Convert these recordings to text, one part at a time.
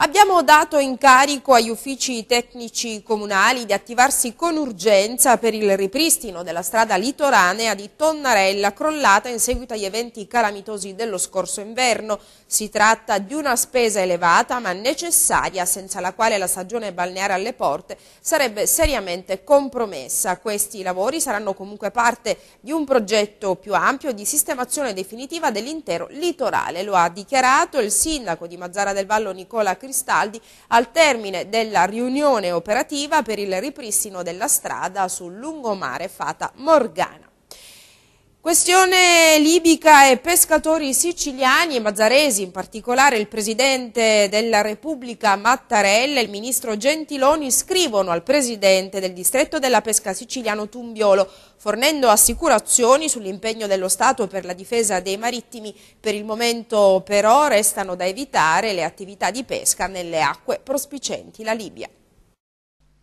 Abbiamo dato incarico agli uffici tecnici comunali di attivarsi con urgenza per il ripristino della strada litoranea di Tonnarella crollata in seguito agli eventi calamitosi dello scorso inverno. Si tratta di una spesa elevata ma necessaria senza la quale la stagione balneare alle porte sarebbe seriamente compromessa. Questi lavori saranno comunque parte di un progetto più ampio di sistemazione definitiva dell'intero litorale. Lo ha dichiarato il sindaco di Mazzara del Vallo Nicola Cristaldi al termine della riunione operativa per il ripristino della strada sul lungomare Fata Morgana. Questione libica e pescatori siciliani e mazzaresi, in particolare il Presidente della Repubblica Mattarella e il Ministro Gentiloni scrivono al Presidente del Distretto della Pesca siciliano Tumbiolo fornendo assicurazioni sull'impegno dello Stato per la difesa dei marittimi. Per il momento però restano da evitare le attività di pesca nelle acque prospicenti la Libia.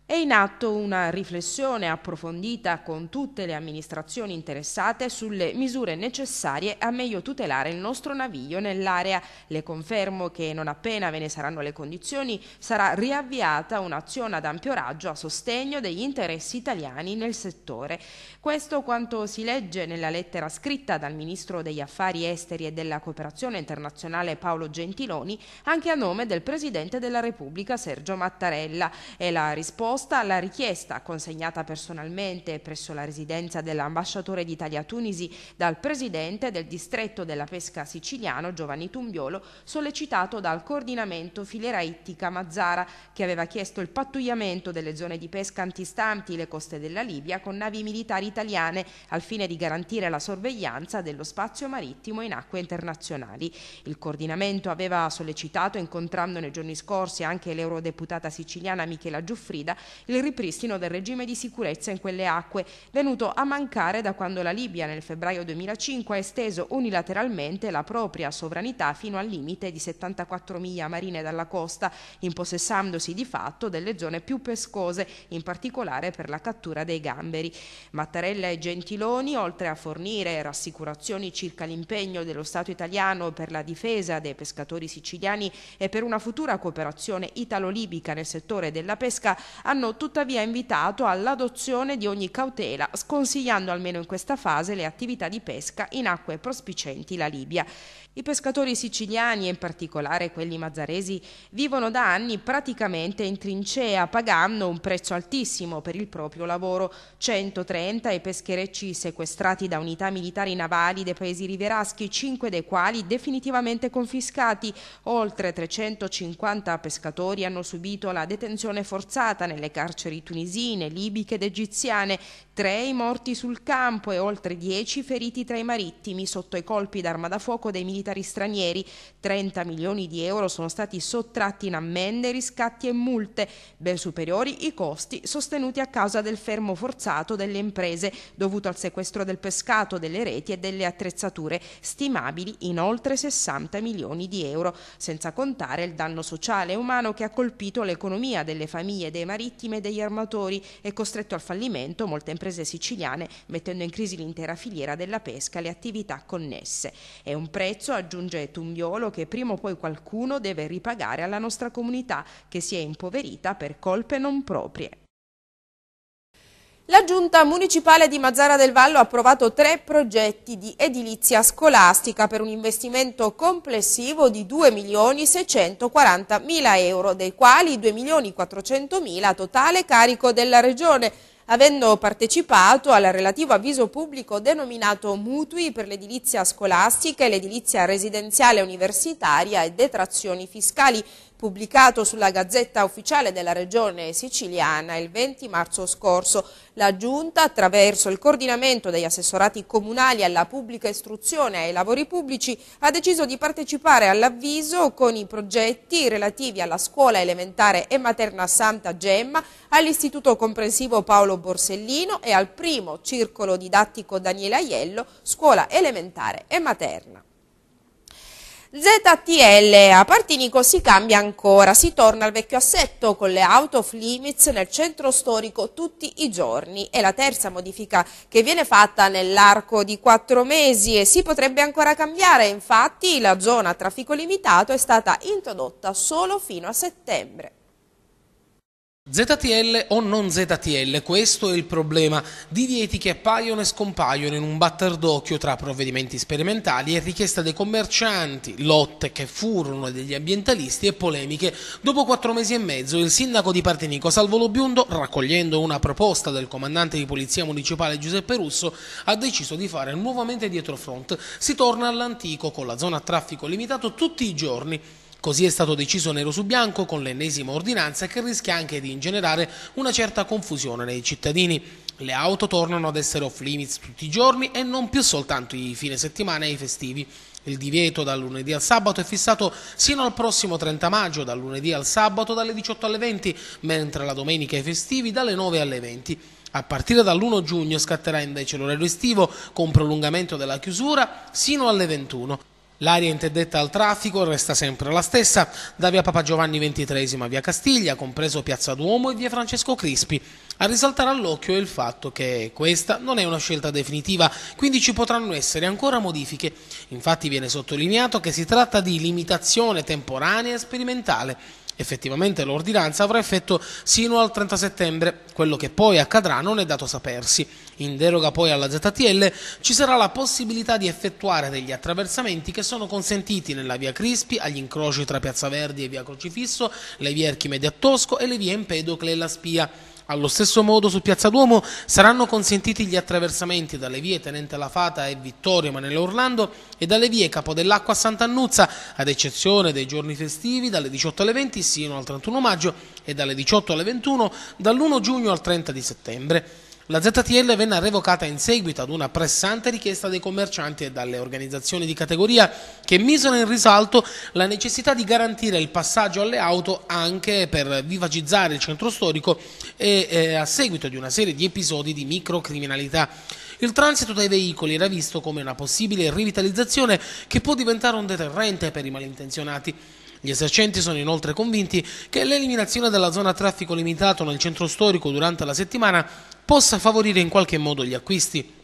È in atto una riflessione approfondita con tutte le amministrazioni interessate sulle misure necessarie a meglio tutelare il nostro naviglio nell'area. Le confermo che non appena ve ne saranno le condizioni sarà riavviata un'azione ad ampio raggio a sostegno degli interessi italiani nel settore. Questo quanto si legge nella lettera scritta dal Ministro degli Affari Esteri e della Cooperazione Internazionale Paolo Gentiloni anche a nome del Presidente della Repubblica Sergio Mattarella È la risposta risposta alla richiesta consegnata personalmente presso la residenza dell'ambasciatore d'Italia a Tunisi dal presidente del distretto della pesca siciliano Giovanni Tumbiolo, sollecitato dal coordinamento filera ittica Mazzara, che aveva chiesto il pattugliamento delle zone di pesca antistanti le coste della Libia con navi militari italiane al fine di garantire la sorveglianza dello spazio marittimo in acque internazionali. Il coordinamento aveva sollecitato, incontrando nei giorni scorsi anche l'eurodeputata siciliana Michela Giuffrida, il ripristino del regime di sicurezza in quelle acque, venuto a mancare da quando la Libia nel febbraio 2005 ha esteso unilateralmente la propria sovranità fino al limite di 74 miglia marine dalla costa, impossessandosi di fatto delle zone più pescose, in particolare per la cattura dei gamberi. Mattarella e Gentiloni, oltre a fornire rassicurazioni circa l'impegno dello Stato italiano per la difesa dei pescatori siciliani e per una futura cooperazione italo-libica nel settore della pesca, hanno hanno tuttavia invitato all'adozione di ogni cautela, sconsigliando almeno in questa fase le attività di pesca in acque prospicenti la Libia. I pescatori siciliani, e in particolare quelli mazzaresi, vivono da anni praticamente in trincea, pagando un prezzo altissimo per il proprio lavoro. 130 i pescherecci sequestrati da unità militari navali dei paesi riveraschi, 5 dei quali definitivamente confiscati. Oltre 350 pescatori hanno subito la detenzione forzata nelle nelle carceri tunisine, libiche ed egiziane, tre i morti sul campo e oltre dieci feriti tra i marittimi sotto i colpi d'arma da fuoco dei militari stranieri. 30 milioni di euro sono stati sottratti in ammende, riscatti e multe, ben superiori i costi sostenuti a causa del fermo forzato delle imprese dovuto al sequestro del pescato, delle reti e delle attrezzature, stimabili in oltre 60 milioni di euro, senza contare il danno sociale e umano che ha colpito l'economia delle famiglie dei marittimi vittime degli armatori e costretto al fallimento molte imprese siciliane, mettendo in crisi l'intera filiera della pesca e le attività connesse. È un prezzo, aggiunge Tumbiolo, che prima o poi qualcuno deve ripagare alla nostra comunità che si è impoverita per colpe non proprie. La giunta municipale di Mazzara del Vallo ha approvato tre progetti di edilizia scolastica per un investimento complessivo di 2.640.000 euro, dei quali 2.400.000 totale carico della Regione, avendo partecipato al relativo avviso pubblico denominato Mutui per l'edilizia scolastica e l'edilizia residenziale universitaria e detrazioni fiscali pubblicato sulla Gazzetta Ufficiale della Regione Siciliana il 20 marzo scorso. La Giunta, attraverso il coordinamento degli assessorati comunali alla pubblica istruzione e ai lavori pubblici, ha deciso di partecipare all'avviso con i progetti relativi alla scuola elementare e materna Santa Gemma, all'Istituto Comprensivo Paolo Borsellino e al primo circolo didattico Daniele Aiello, scuola elementare e materna. ZTL, a Partinico si cambia ancora, si torna al vecchio assetto con le out of limits nel centro storico tutti i giorni. È la terza modifica che viene fatta nell'arco di quattro mesi e si potrebbe ancora cambiare, infatti la zona a traffico limitato è stata introdotta solo fino a settembre. ZTL o non ZTL, questo è il problema di dieti che appaiono e scompaiono in un batter d'occhio tra provvedimenti sperimentali e richiesta dei commercianti, lotte che furono degli ambientalisti e polemiche. Dopo quattro mesi e mezzo il sindaco di Partenico Salvo Lobiundo, raccogliendo una proposta del comandante di polizia municipale Giuseppe Russo, ha deciso di fare nuovamente dietro front. Si torna all'antico con la zona a traffico limitato tutti i giorni Così è stato deciso nero su bianco con l'ennesima ordinanza che rischia anche di ingenerare una certa confusione nei cittadini. Le auto tornano ad essere off limits tutti i giorni e non più soltanto i fine settimana e i festivi. Il divieto dal lunedì al sabato è fissato sino al prossimo 30 maggio, dal lunedì al sabato dalle 18 alle 20, mentre la domenica e i festivi dalle 9 alle 20. A partire dall'1 giugno scatterà invece l'orario estivo con prolungamento della chiusura sino alle 21. L'area interdetta al traffico resta sempre la stessa, da via Papa Giovanni XXIII a via Castiglia, compreso Piazza Duomo e via Francesco Crispi. A risaltare all'occhio è il fatto che questa non è una scelta definitiva, quindi ci potranno essere ancora modifiche. Infatti viene sottolineato che si tratta di limitazione temporanea e sperimentale. Effettivamente l'ordinanza avrà effetto sino al 30 settembre, quello che poi accadrà non è dato sapersi. In deroga poi alla ZTL ci sarà la possibilità di effettuare degli attraversamenti che sono consentiti nella via Crispi, agli incroci tra Piazza Verdi e via Crocifisso, le vie Archimede a Tosco e le vie Empedocle e la Spia. Allo stesso modo su Piazza Duomo saranno consentiti gli attraversamenti dalle vie Tenente La Fata e Vittorio Emanuele Orlando e dalle vie Capo dell'Acqua a Sant'Annuzza, ad eccezione dei giorni festivi dalle 18 alle 20 sino al 31 maggio e dalle 18 alle 21 dall'1 giugno al 30 di settembre. La ZTL venne revocata in seguito ad una pressante richiesta dei commercianti e dalle organizzazioni di categoria che misero in risalto la necessità di garantire il passaggio alle auto anche per vivacizzare il centro storico e eh, a seguito di una serie di episodi di microcriminalità. Il transito dei veicoli era visto come una possibile rivitalizzazione che può diventare un deterrente per i malintenzionati. Gli esercenti sono inoltre convinti che l'eliminazione della zona a traffico limitato nel centro storico durante la settimana possa favorire in qualche modo gli acquisti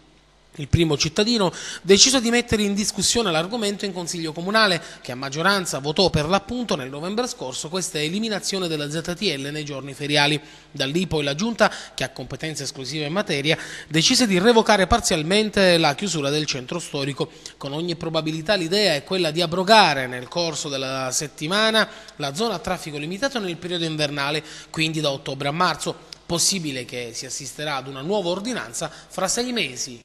il primo cittadino, deciso di mettere in discussione l'argomento in Consiglio Comunale, che a maggioranza votò per l'appunto nel novembre scorso questa eliminazione della ZTL nei giorni feriali. Da lì poi la Giunta, che ha competenze esclusive in materia, decise di revocare parzialmente la chiusura del centro storico. Con ogni probabilità l'idea è quella di abrogare nel corso della settimana la zona a traffico limitato nel periodo invernale, quindi da ottobre a marzo. Possibile che si assisterà ad una nuova ordinanza fra sei mesi.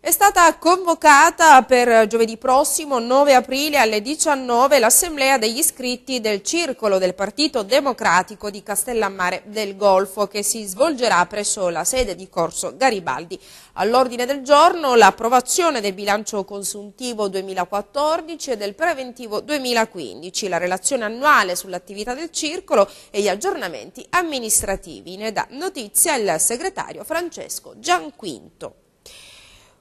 È stata convocata per giovedì prossimo 9 aprile alle 19 l'assemblea degli iscritti del circolo del Partito Democratico di Castellammare del Golfo che si svolgerà presso la sede di Corso Garibaldi. All'ordine del giorno l'approvazione del bilancio consuntivo 2014 e del preventivo 2015, la relazione annuale sull'attività del circolo e gli aggiornamenti amministrativi. Ne dà notizia il segretario Francesco Gianquinto.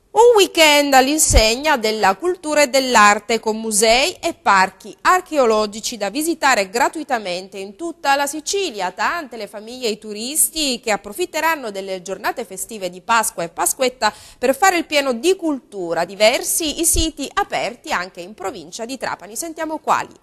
Un weekend all'insegna della cultura e dell'arte con musei e parchi archeologici da visitare gratuitamente in tutta la Sicilia, tante le famiglie e i turisti che approfitteranno delle giornate festive di Pasqua e Pasquetta per fare il pieno di cultura, diversi i siti aperti anche in provincia di Trapani. Sentiamo quali.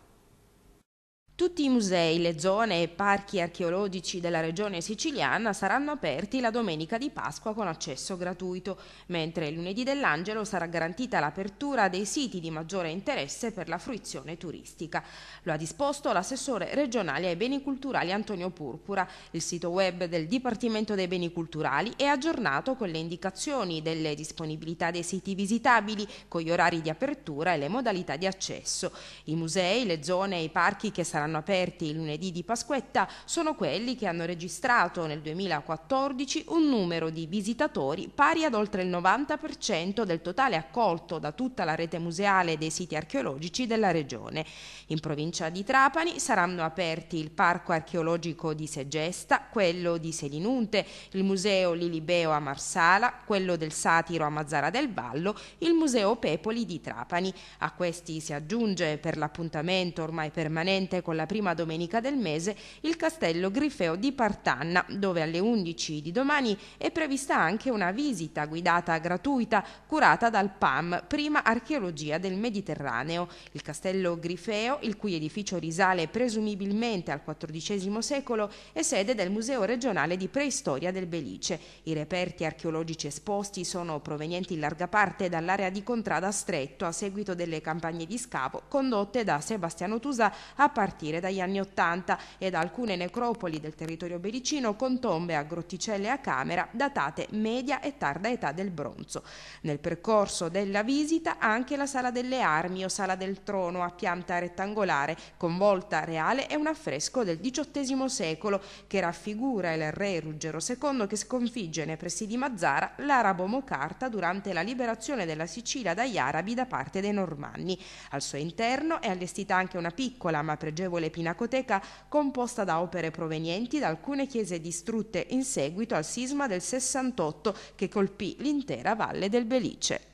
Tutti i musei, le zone e parchi archeologici della regione siciliana saranno aperti la domenica di Pasqua con accesso gratuito, mentre il lunedì dell'Angelo sarà garantita l'apertura dei siti di maggiore interesse per la fruizione turistica. Lo ha disposto l'assessore regionale ai beni culturali Antonio Purpura. Il sito web del Dipartimento dei Beni Culturali è aggiornato con le indicazioni delle disponibilità dei siti visitabili, con gli orari di apertura e le modalità di accesso. I musei, le zone e i parchi che saranno saranno aperti il lunedì di Pasquetta sono quelli che hanno registrato nel 2014 un numero di visitatori pari ad oltre il 90% del totale accolto da tutta la rete museale dei siti archeologici della regione. In provincia di Trapani saranno aperti il Parco archeologico di Segesta, quello di Selinunte, il Museo Lilibeo a Marsala, quello del Satiro a Mazzara del Vallo, il Museo Pepoli di Trapani. A questi si aggiunge per l'appuntamento ormai permanente con con la prima domenica del mese il castello Grifeo di Partanna, dove alle 11 di domani è prevista anche una visita guidata gratuita curata dal PAM, prima archeologia del Mediterraneo. Il castello Grifeo, il cui edificio risale presumibilmente al XIV secolo, è sede del Museo regionale di preistoria del Belice. I reperti archeologici esposti sono provenienti in larga parte dall'area di Contrada Stretto a seguito delle campagne di scavo condotte da Sebastiano Tusa a partire partire dagli anni Ottanta e da alcune necropoli del territorio belicino con tombe a grotticelle a camera datate media e tarda età del bronzo. Nel percorso della visita anche la sala delle armi o sala del trono a pianta rettangolare con volta reale è un affresco del XVIII secolo che raffigura il re Ruggero II che sconfigge nei pressi di Mazzara l'arabo Mocarta durante la liberazione della Sicilia dagli arabi da parte dei normanni. Al suo interno è allestita anche una piccola ma pregevole notevole pinacoteca composta da opere provenienti da alcune chiese distrutte in seguito al sisma del 68 che colpì l'intera valle del Belice.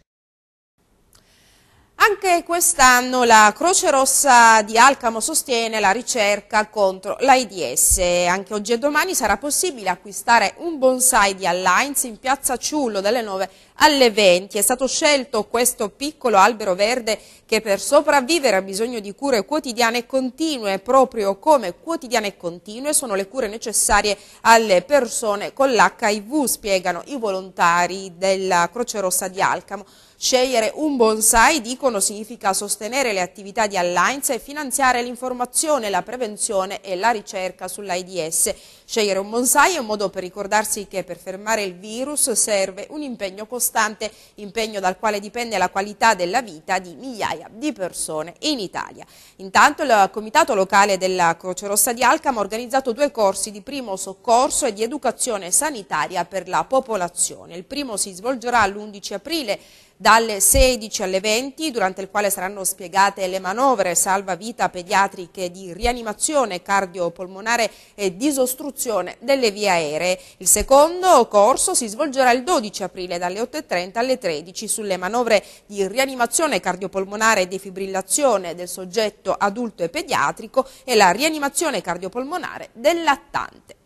Anche quest'anno la Croce Rossa di Alcamo sostiene la ricerca contro l'AIDS. Anche oggi e domani sarà possibile acquistare un bonsai di Alliance in piazza Ciullo dalle 9 alle 20. È stato scelto questo piccolo albero verde che per sopravvivere ha bisogno di cure quotidiane e continue, proprio come quotidiane e continue sono le cure necessarie alle persone con l'HIV, spiegano i volontari della Croce Rossa di Alcamo. Scegliere un bonsai, dicono, significa sostenere le attività di Allianz e finanziare l'informazione, la prevenzione e la ricerca sull'AIDS. Scegliere un bonsai è un modo per ricordarsi che per fermare il virus serve un impegno costante, impegno dal quale dipende la qualità della vita di migliaia di persone in Italia. Intanto il Comitato Locale della Croce Rossa di Alcamo ha organizzato due corsi di primo soccorso e di educazione sanitaria per la popolazione. Il primo si svolgerà l'11 aprile dalle 16 alle 20, durante il quale saranno spiegate le manovre salvavita pediatriche di rianimazione cardiopolmonare e disostruzione delle vie aeree. Il secondo corso si svolgerà il 12 aprile dalle 8.30 alle 13 sulle manovre di rianimazione cardiopolmonare e defibrillazione del soggetto adulto e pediatrico e la rianimazione cardiopolmonare del lattante.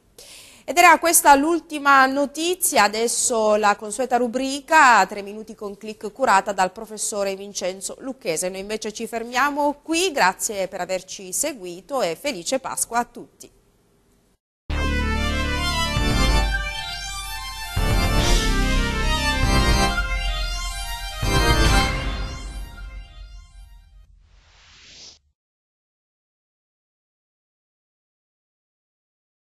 Ed era questa l'ultima notizia, adesso la consueta rubrica, 3 minuti con clic curata dal professore Vincenzo Lucchese. Noi invece ci fermiamo qui, grazie per averci seguito e felice Pasqua a tutti.